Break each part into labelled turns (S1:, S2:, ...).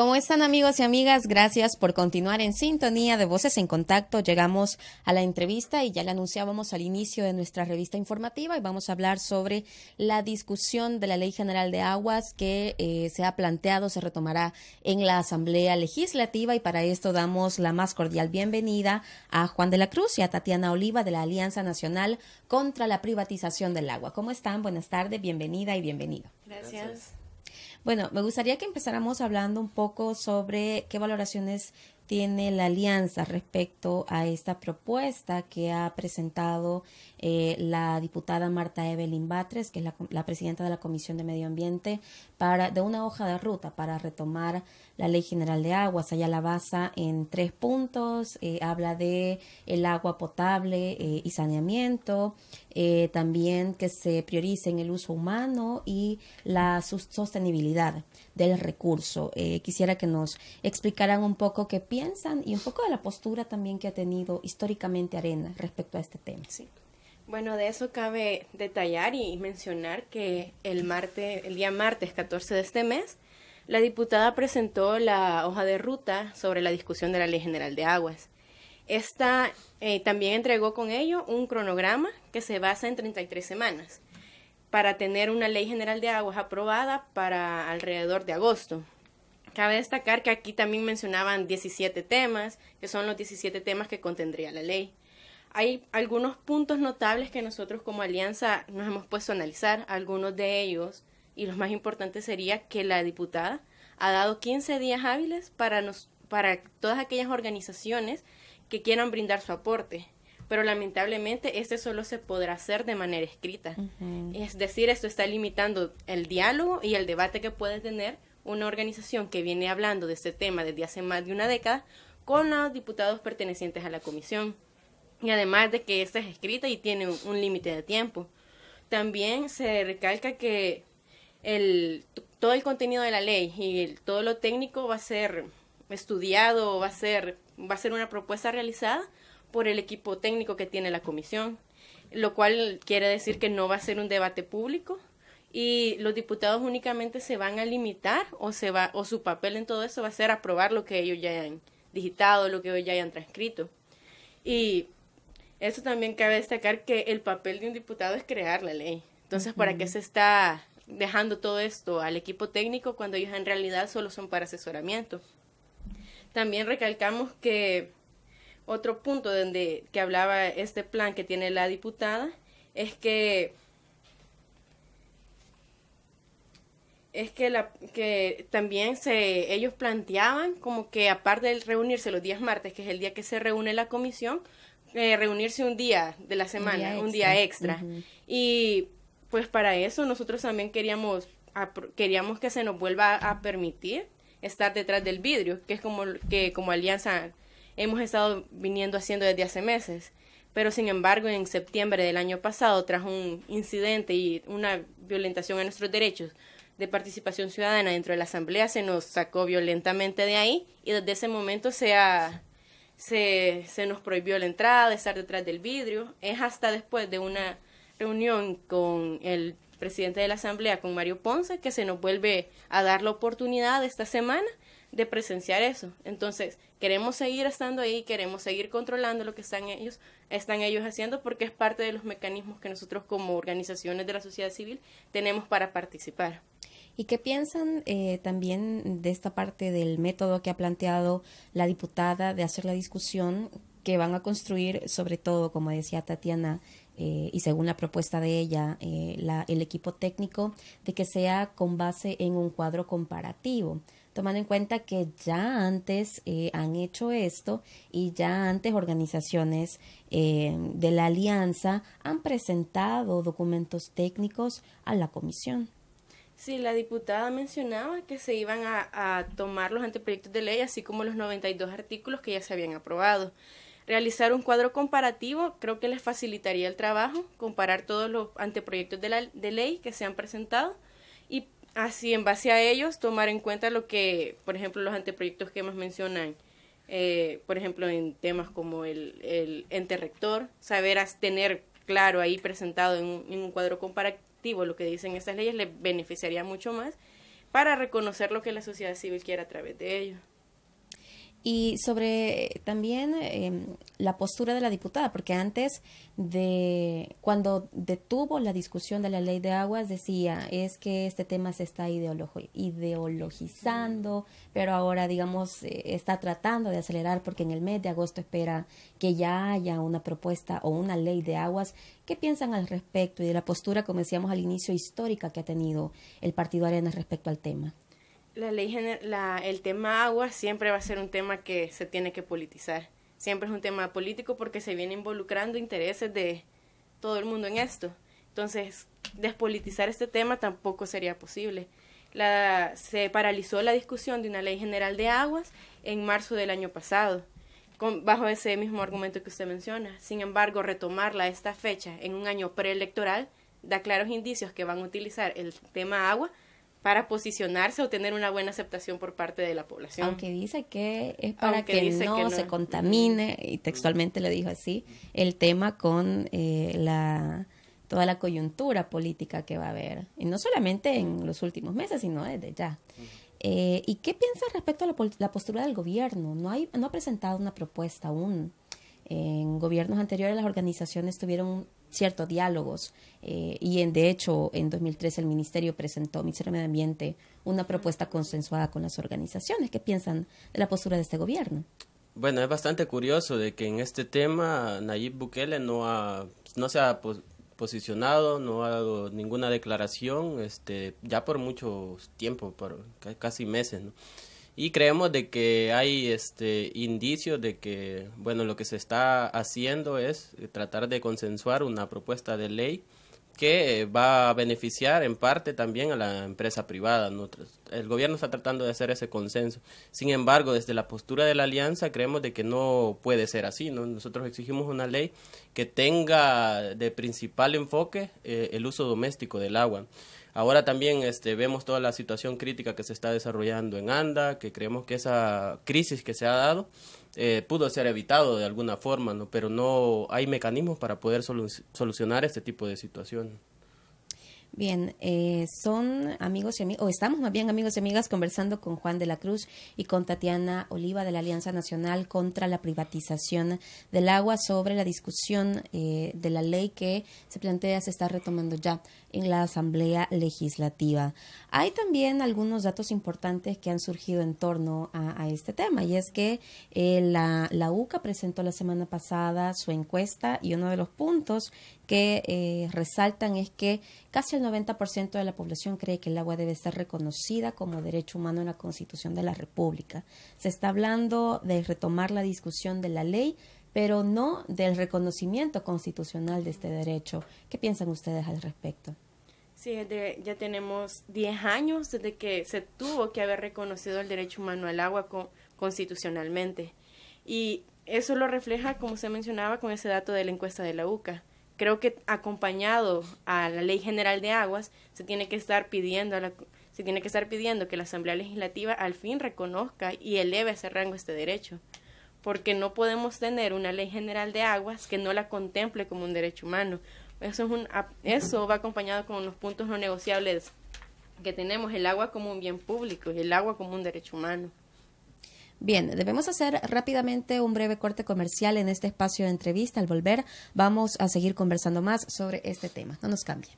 S1: ¿Cómo están amigos y amigas? Gracias por continuar en sintonía de Voces en Contacto. Llegamos a la entrevista y ya la anunciábamos al inicio de nuestra revista informativa y vamos a hablar sobre la discusión de la Ley General de Aguas que eh, se ha planteado, se retomará en la Asamblea Legislativa y para esto damos la más cordial bienvenida a Juan de la Cruz y a Tatiana Oliva de la Alianza Nacional contra la Privatización del Agua. ¿Cómo están? Buenas tardes, bienvenida y bienvenido.
S2: Gracias.
S1: Bueno, me gustaría que empezáramos hablando un poco sobre qué valoraciones tiene la alianza respecto a esta propuesta que ha presentado eh, la diputada Marta Evelyn Batres, que es la, presidenta de la Comisión de Medio Ambiente, para, de una hoja de ruta para retomar la Ley General de Aguas. Allá la basa en tres puntos. Eh, habla de el agua potable eh, y saneamiento. Eh, también que se priorice en el uso humano y la sostenibilidad del recurso. quisiera que nos explicaran un poco qué piensan y un poco de la postura también que ha tenido históricamente Arena respecto a este tema.
S2: Bueno, de eso cabe detallar y mencionar que el martes, el día martes 14 de este mes, la diputada presentó la hoja de ruta sobre la discusión de la Ley General de Aguas. Esta eh, también entregó con ello un cronograma que se basa en 33 semanas para tener una ley general de aguas aprobada para alrededor de agosto. Cabe destacar que aquí también mencionaban 17 temas, que son los 17 temas que contendría la ley. Hay algunos puntos notables que nosotros como alianza nos hemos puesto a analizar. Algunos de ellos y lo más importante sería que la diputada ha dado 15 días hábiles para, nos, para todas aquellas organizaciones que quieran brindar su aporte. Pero lamentablemente este solo se podrá hacer de manera escrita. Es decir, esto está limitando el diálogo y el debate que puede tener una organización que viene hablando de este tema desde hace más de una década con los diputados pertenecientes a la comisión. Y además de que esta es escrita y tiene un límite de tiempo. También se recalca que el, todo el contenido de la ley y todo lo técnico va a ser estudiado, va a ser, va a ser una propuesta realizada por el equipo técnico que tiene la comisión, lo cual quiere decir que no va a ser un debate público y los diputados únicamente se van a limitar o se va o su papel en todo eso va a ser aprobar lo que ellos ya hayan digitado, lo que ellos ya hayan transcrito. Y eso también cabe destacar que el papel de un diputado es crear la ley.
S1: Entonces, ¿para qué se
S2: está dejando todo esto al equipo técnico cuando ellos en realidad solo son para asesoramiento. También recalcamos que otro punto donde que hablaba este plan que tiene la diputada es que es que, la, que también se, ellos planteaban como que aparte de reunirse los días martes, que es el día que se reúne la comisión, eh, reunirse un día de la semana, un día extra. Y pues para eso nosotros también queríamos, queríamos que se nos vuelva a permitir estar detrás del vidrio, que es como que como alianza hemos estado viniendo haciendo desde hace meses. Pero sin embargo, en septiembre del año pasado, tras un incidente y una violentación a nuestros derechos de participación ciudadana dentro de la Asamblea, se nos sacó violentamente de ahí y desde ese momento se, ha, se, nos prohibió la entrada, de estar detrás del vidrio. Es hasta después de una reunión con el presidente de la Asamblea, con Mario Ponce, que se nos vuelve a dar la oportunidad esta semana de presenciar eso. Entonces, queremos seguir estando ahí, queremos seguir controlando lo que están ellos, están ellos haciendo porque es parte de los mecanismos que nosotros como organizaciones de la sociedad civil tenemos para participar.
S1: ¿Y qué piensan eh, también de esta parte del método que ha planteado la diputada de hacer la discusión que van a construir, sobre todo, como decía Tatiana, eh, y según la propuesta de ella, eh, el equipo técnico, de que sea con base en un cuadro comparativo, tomando en cuenta que ya antes eh, han hecho esto y ya antes organizaciones de la alianza han presentado documentos técnicos a la comisión.
S2: Sí, la diputada mencionaba que se iban a, a tomar los anteproyectos de ley, así como los 92 artículos que ya se habían aprobado. Realizar un cuadro comparativo creo que les facilitaría el trabajo, comparar todos los anteproyectos de, la, de ley que se han presentado y así en base a ellos tomar en cuenta lo que, por ejemplo, los anteproyectos que más mencionan, eh, por ejemplo, en temas como el, ente rector, saber tener claro ahí presentado en un, en un cuadro comparativo lo que dicen estas leyes les beneficiaría mucho más para reconocer lo que la sociedad civil quiere a través de ellos. Y
S1: sobre también em, la postura de la diputada, porque antes de cuando detuvo la discusión de la ley de aguas decía es que este tema se está ideologizando, pero ahora digamos eh, está tratando de acelerar porque en el mes de agosto espera que ya haya una propuesta o una ley de aguas. ¿Qué piensan al respecto y de la postura, como decíamos al inicio, histórica que ha tenido el Partido Arenas respecto al tema?
S2: la ley, la, el tema agua siempre va a ser un tema que se tiene que politizar. Siempre es un tema político porque se viene involucrando intereses de todo el mundo en esto. Entonces, despolitizar este tema tampoco sería posible. La, se paralizó la discusión de una ley general de aguas en marzo del año pasado, con, bajo ese mismo argumento que usted menciona. Sin embargo, retomarla a esta fecha, en un año preelectoral, da claros indicios que van a utilizar el tema agua para posicionarse o tener una buena aceptación por parte de la población. Aunque
S1: dice que es para que, no se contamine, y textualmente le dijo así, el tema con eh, la toda la coyuntura política que va a haber, y no solamente en los últimos meses, sino desde ya. Eh, ¿Y qué piensa respecto a la, postura del gobierno? No, hay, no ha presentado una propuesta aún. En gobiernos anteriores las organizaciones tuvieron ciertos diálogos eh, y en, de hecho en 2013 el ministerio presentó, Ministerio de Medio Ambiente, una propuesta consensuada con las organizaciones. ¿Qué piensan de la postura de este gobierno?
S3: Bueno, es bastante curioso de que en este tema Nayib Bukele no, ha, no se ha posicionado, no ha dado ninguna declaración, este, ya por mucho tiempo, por casi meses, ¿no? y creemos de que hay este indicios de que bueno lo que se está haciendo es eh, tratar de consensuar una propuesta de ley que eh, va a beneficiar en parte también a la empresa privada. El gobierno está tratando de hacer ese consenso. Sin embargo, desde la postura de la alianza creemos de que no puede ser así. Nosotros exigimos una ley que tenga de principal enfoque eh, el uso doméstico del agua. Ahora también este, vemos toda la situación crítica que se está desarrollando en ANDA, que creemos que esa crisis que se ha dado eh, pudo ser evitado de alguna forma, ¿no? pero no hay mecanismos para poder solucionar este tipo de situación.
S1: Bien, eh, son amigos y amigas, o estamos más bien amigos y amigas conversando con Juan de la Cruz y con Tatiana Oliva de la Alianza Nacional contra la Privatización del Agua sobre la discusión eh, de la ley que se plantea se está retomando ya en la Asamblea Legislativa. Hay también algunos datos importantes que han surgido en torno a, este tema y es que eh, la, la UCA presentó la semana pasada su encuesta y uno de los puntos que eh, resaltan es que casi el 90% de la población cree que el agua debe ser reconocida como derecho humano en la Constitución de la República. Se está hablando de retomar la discusión de la ley, pero no del reconocimiento constitucional de este derecho. ¿Qué piensan ustedes al respecto?
S2: Sí, ya tenemos 10 años desde que se tuvo que haber reconocido el derecho humano al agua constitucionalmente. Y eso lo refleja, como se mencionaba, con ese dato de la encuesta de la UCA creo que acompañado a la Ley General de Aguas se tiene que estar pidiendo se tiene que estar pidiendo que la Asamblea Legislativa al fin reconozca y eleve ese rango este derecho, porque no podemos tener una Ley General de Aguas que no la contemple como un derecho humano. Eso es un eso va acompañado con los puntos no negociables que tenemos el agua como un bien público y el agua como un derecho humano.
S1: Bien, debemos hacer rápidamente un breve corte comercial en este espacio de entrevista. Al volver, vamos a seguir conversando más sobre este tema. No nos cambie.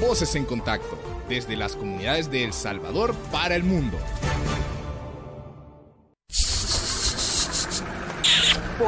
S3: Voces en contacto desde las
S1: comunidades de El Salvador para el mundo.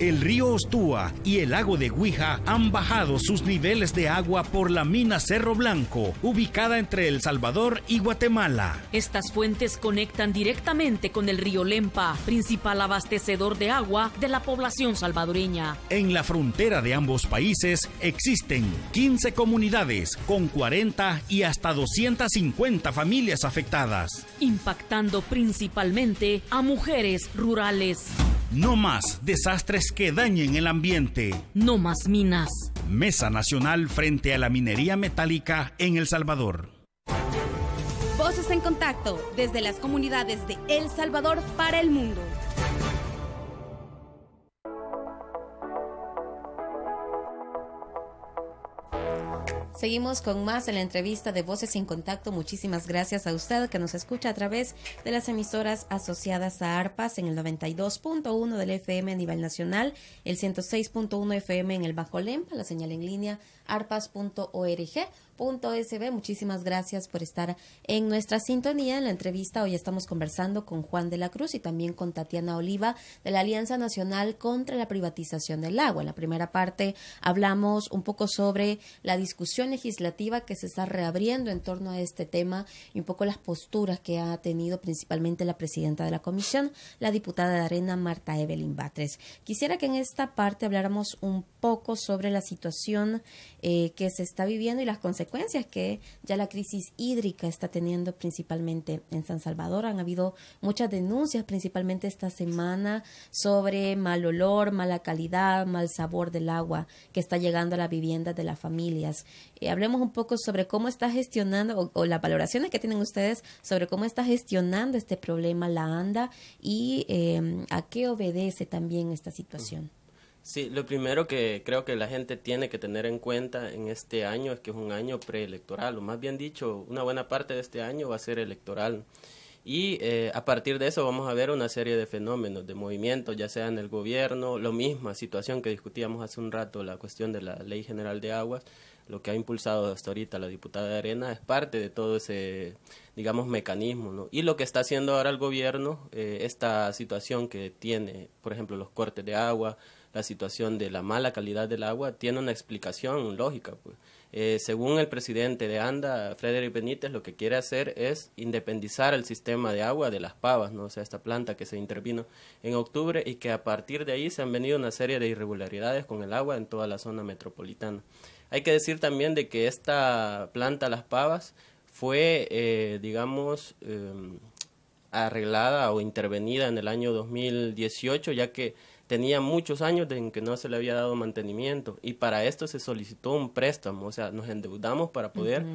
S3: El río Ostúa y el lago de Guija han bajado sus niveles de agua por la
S2: mina Cerro Blanco, ubicada entre El Salvador y Guatemala. Estas fuentes conectan directamente con el río Lempa, principal abastecedor de agua de la población salvadoreña.
S3: En la frontera de ambos países existen 15 comunidades con 40 y hasta 250 familias afectadas.
S2: Impactando principalmente a mujeres rurales.
S3: No más desastres que dañen el ambiente.
S2: No más minas.
S3: Mesa Nacional frente a la minería metálica en El Salvador.
S1: Voces en contacto desde las comunidades de El Salvador para el mundo. Seguimos con más en la entrevista de Voces sin Contacto. Muchísimas gracias a usted que nos escucha a través de las emisoras asociadas a ARPAS en el 92.1 del FM a nivel nacional, el 106.1 FM en el Bajo Lempa, la señal en línea arpas.org sb. Muchísimas gracias por estar en nuestra sintonía. En la entrevista hoy estamos conversando con Juan de la Cruz y también con Tatiana Oliva de la Alianza Nacional contra la Privatización del Agua. En la primera parte hablamos un poco sobre la discusión legislativa que se está reabriendo en torno a este tema y un poco las posturas que ha tenido principalmente la presidenta de la comisión, la diputada de Arena Marta Evelyn Batres. Quisiera que en esta parte habláramos un poco sobre la situación eh, que se está viviendo y las consecuencias consecuencias que ya la crisis hídrica está teniendo principalmente en San Salvador. Han habido muchas denuncias, principalmente esta semana, sobre mal olor, mala calidad, mal sabor del agua que está llegando a las viviendas de las familias. Eh, hablemos un poco sobre cómo está gestionando o, las valoraciones que tienen ustedes sobre cómo está gestionando este problema la ANDA y em, a qué obedece también esta situación.
S3: Sí, lo primero que creo que la gente tiene que tener en cuenta en este año es que es un año preelectoral, o más bien dicho, una buena parte de este año va a ser electoral. Y eh, a partir de eso vamos a ver una serie de fenómenos, de movimientos, ya sea en el gobierno, lo misma situación que discutíamos hace un rato, la cuestión de la Ley General de Aguas, lo que ha impulsado hasta ahorita la diputada de Arena es parte de todo ese, digamos, mecanismo, Y lo que está haciendo ahora el gobierno, eh, esta situación que tiene, por ejemplo, los cortes de agua, la situación de la mala calidad del agua tiene una explicación lógica. Pues. Eh, según el presidente de ANDA, Frederick Benítez, lo que quiere hacer es independizar el sistema de agua de las pavas, ¿no? o sea, esta planta que se intervino en octubre y que a partir de ahí se han venido una serie de irregularidades con el agua en toda la zona metropolitana. Hay que decir también de que esta planta Las Pavas fue, eh, digamos, em, arreglada o intervenida en el año 2018, ya que tenía muchos años en que no se le había dado mantenimiento y para esto se solicitó un préstamo, o sea, nos endeudamos para poder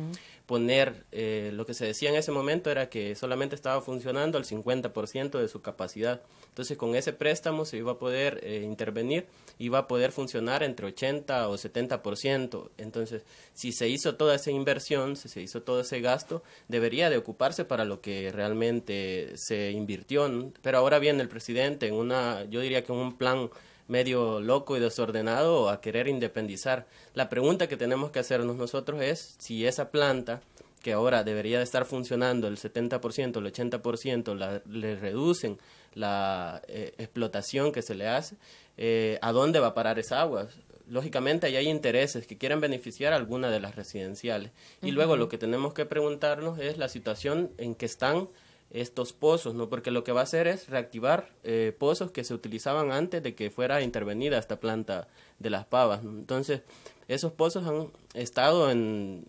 S3: poner, eh, lo que se decía en ese momento era que solamente estaba funcionando al 50% de su capacidad. Entonces con ese préstamo se iba a poder eh, intervenir, iba a poder funcionar entre 80 o 70%. Entonces si se hizo toda esa inversión, si se hizo todo ese gasto, debería de ocuparse para lo que realmente se invirtió. Pero ahora viene el presidente en una, yo diría que en un plan medio loco y desordenado o a querer independizar. La pregunta que tenemos que hacernos nosotros es si esa planta que ahora debería de estar funcionando el 70%, el 80%, la, le reducen la eh, explotación que se le hace, eh, ¿a dónde va a parar esa agua? Lógicamente ahí hay intereses que quieren beneficiar a alguna de las residenciales. Y luego lo que tenemos que preguntarnos es la situación en que están estos pozos, ¿no? Porque lo que va a hacer es reactivar eh, pozos que se utilizaban antes de que fuera intervenida esta planta de las pavas. Entonces, esos pozos han estado en,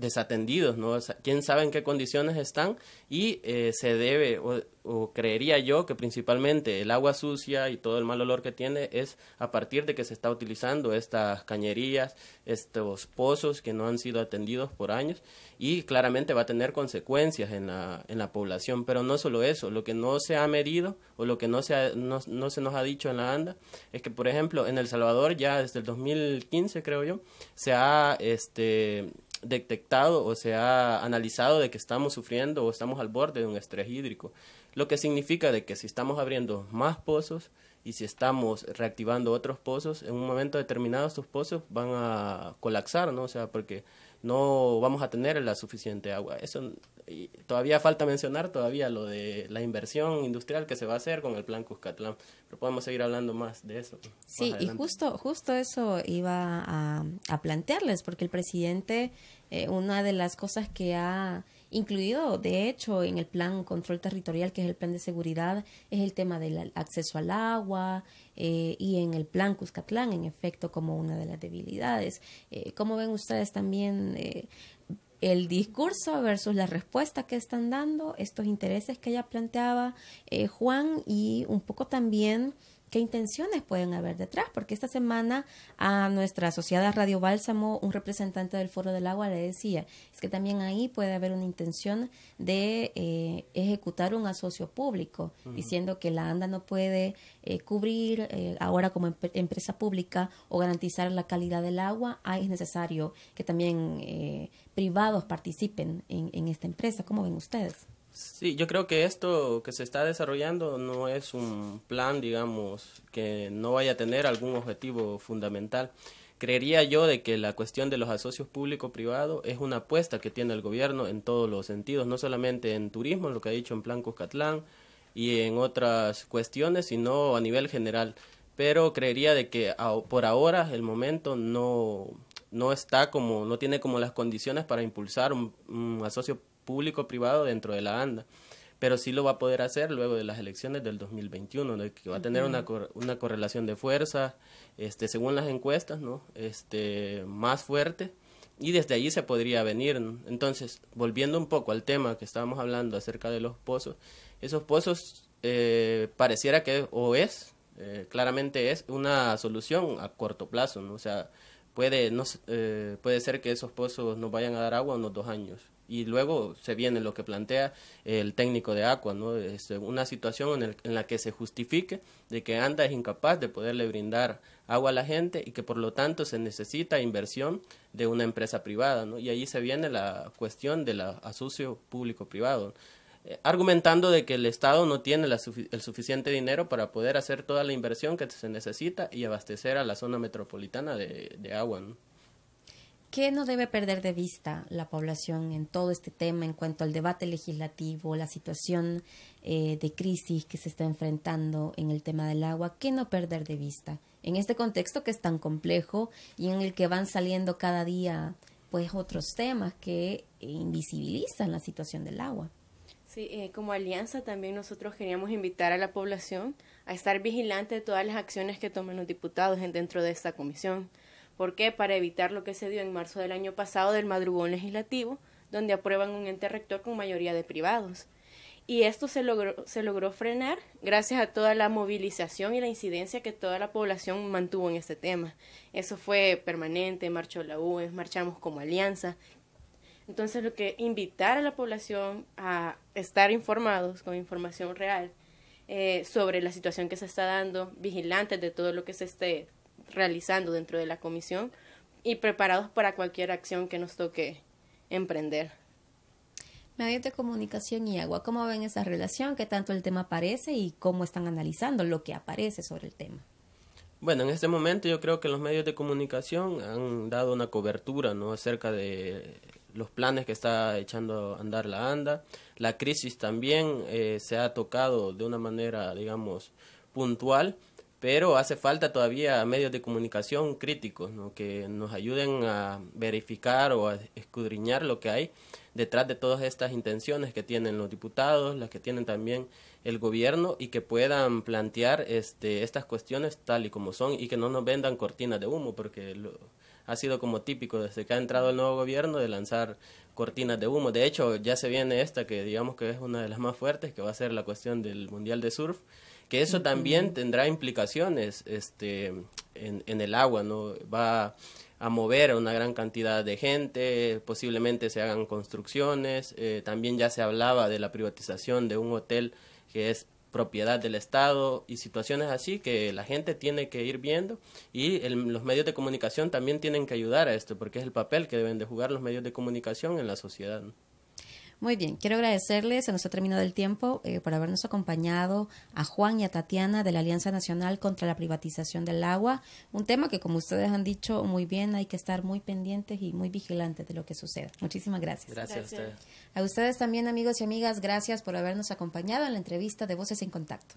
S3: desatendidos, ¿no? ¿Quién sabe en qué condiciones están? Y eh, se debe, o, creería yo, que principalmente el agua sucia y todo el mal olor que tiene es a partir de que se está utilizando estas cañerías, estos pozos que no han sido atendidos por años y claramente va a tener consecuencias en la, en la población. Pero no solo eso, lo que no se ha medido o lo que no se, se nos ha dicho en la ANDA es que, por ejemplo, en El Salvador ya desde el 2015, creo yo, se ha... Este, detectado o se ha analizado de que estamos sufriendo o estamos al borde de un estrés hídrico, lo que significa de que si estamos abriendo más pozos y si estamos reactivando otros pozos, en un momento determinado estos pozos van a colapsar, ¿no? O sea, porque no vamos a tener la suficiente agua. Eso todavía falta mencionar todavía lo de la inversión industrial que se va a hacer con el plan Cuscatlán, pero podemos seguir hablando más de eso.
S1: Sí, y justo justo eso iba a, plantearles porque el presidente eh, una de las cosas que ha incluido de hecho en el plan control territorial, que es el plan de seguridad, es el tema del acceso al agua eh, y en el plan Cuscatlán, en efecto, como una de las debilidades. Eh, ¿Cómo ven ustedes también eh, el discurso versus la respuesta que están dando, estos intereses que ya planteaba Juan y un poco también qué intenciones pueden haber detrás, porque esta semana a nuestra asociada Radio Bálsamo, un representante del Foro del Agua le decía, es que también ahí puede haber una intención de eh, ejecutar un asocio público, diciendo que la ANDA no puede eh, cubrir eh, ahora como empresa pública o garantizar la calidad del agua, ahí es necesario que también privados participen en, en esta empresa. ¿Cómo ven ustedes?
S3: Sí, yo creo que esto que se está desarrollando no es un plan, digamos, que no vaya a tener algún objetivo fundamental. Creería yo de que la cuestión de los asocios público-privado es una apuesta que tiene el gobierno en todos los sentidos, no solamente en turismo, lo que ha dicho en Plan Cuscatlán y en otras cuestiones, sino a nivel general. Pero creería de que por ahora el momento no, no está como, no tiene como las condiciones para impulsar un, un asocio público-privado dentro de la banda. Pero sí lo va a poder hacer luego de las elecciones del 2021, que va a tener una, una correlación de fuerza este, según las encuestas, ¿no? este, más fuerte y desde allí se podría venir. Entonces, volviendo un poco al tema que estábamos hablando acerca de los pozos, esos pozos eh, pareciera que o es, eh, claramente es una solución a corto plazo, ¿no? o sea, puede, no, eh, puede ser que esos pozos nos vayan a dar agua unos dos años, y luego se viene lo que plantea el técnico de agua ¿no? es este, una situación en, la que se justifique de que Anda es incapaz de poderle brindar agua a la gente y que por lo tanto se necesita inversión de una empresa privada, ¿no? Y ahí se viene la cuestión del asocio público-privado eh, argumentando de que el Estado no tiene el suficiente dinero para poder hacer toda la inversión que se necesita y abastecer a la zona metropolitana de, de agua. ¿no?
S1: ¿Qué no debe perder de vista la población en todo este tema en cuanto al debate legislativo, la situación eh, de crisis que se está enfrentando en el tema del agua? ¿Qué no perder de vista en este contexto que es tan complejo y en el que van saliendo cada día pues otros temas que invisibilizan la situación del agua?
S2: Sí, eh, como alianza también nosotros queríamos invitar a la población a estar vigilante de todas las acciones que tomen los diputados dentro de esta comisión ¿Por qué? Para evitar lo que se dio en marzo del año pasado del madrugón legislativo, donde aprueban un ente rector con mayoría de privados. Y esto se logró, frenar gracias a toda la movilización y la incidencia que toda la población mantuvo en este tema. Eso fue permanente, marchó la UES, marchamos como alianza. Entonces lo que invitar a la población a estar informados con información real eh, sobre la situación que se está dando, vigilantes de todo lo que se esté realizando dentro de la comisión y preparados para cualquier acción que nos toque emprender.
S1: Medios de comunicación y agua, ¿cómo ven esa relación? ¿Qué tanto el tema aparece y cómo están analizando lo que aparece sobre el tema?
S2: Bueno,
S3: en este momento yo creo que los medios de comunicación han dado una cobertura ¿no? acerca de los planes que está echando a andar la ANDA. La crisis también eh, se ha tocado de una manera, digamos, puntual pero hace falta todavía medios de comunicación críticos que nos ayuden a verificar o a escudriñar lo que hay detrás de todas estas intenciones que tienen los diputados, las que tienen también el gobierno y que puedan plantear este, estas cuestiones tal y como son y que no nos vendan cortinas de humo porque lo, ha sido como típico desde que ha entrado el nuevo gobierno de lanzar cortinas de humo. De hecho, ya se viene esta que digamos que es una de las más fuertes, que va a ser la cuestión del Mundial de Surf que eso también tendrá implicaciones este, en, el agua, ¿no? Va a mover a una gran cantidad de gente, posiblemente se hagan construcciones, eh, también ya se hablaba de la privatización de un hotel que es propiedad del Estado y situaciones así que la gente tiene que ir viendo y los medios de comunicación también tienen que ayudar a esto porque es el papel que deben de jugar los medios de comunicación en la sociedad.
S1: Muy bien, quiero agradecerles, se nos ha terminado el tiempo, eh, por habernos acompañado a Juan y a Tatiana de la Alianza Nacional contra la Privatización del Agua, un tema que como ustedes han dicho muy bien, hay que estar muy pendientes y muy vigilantes de lo que suceda. Muchísimas gracias. Gracias, gracias. a ustedes. A ustedes también, amigos y amigas, gracias por habernos acompañado en la entrevista de Voces en Contacto.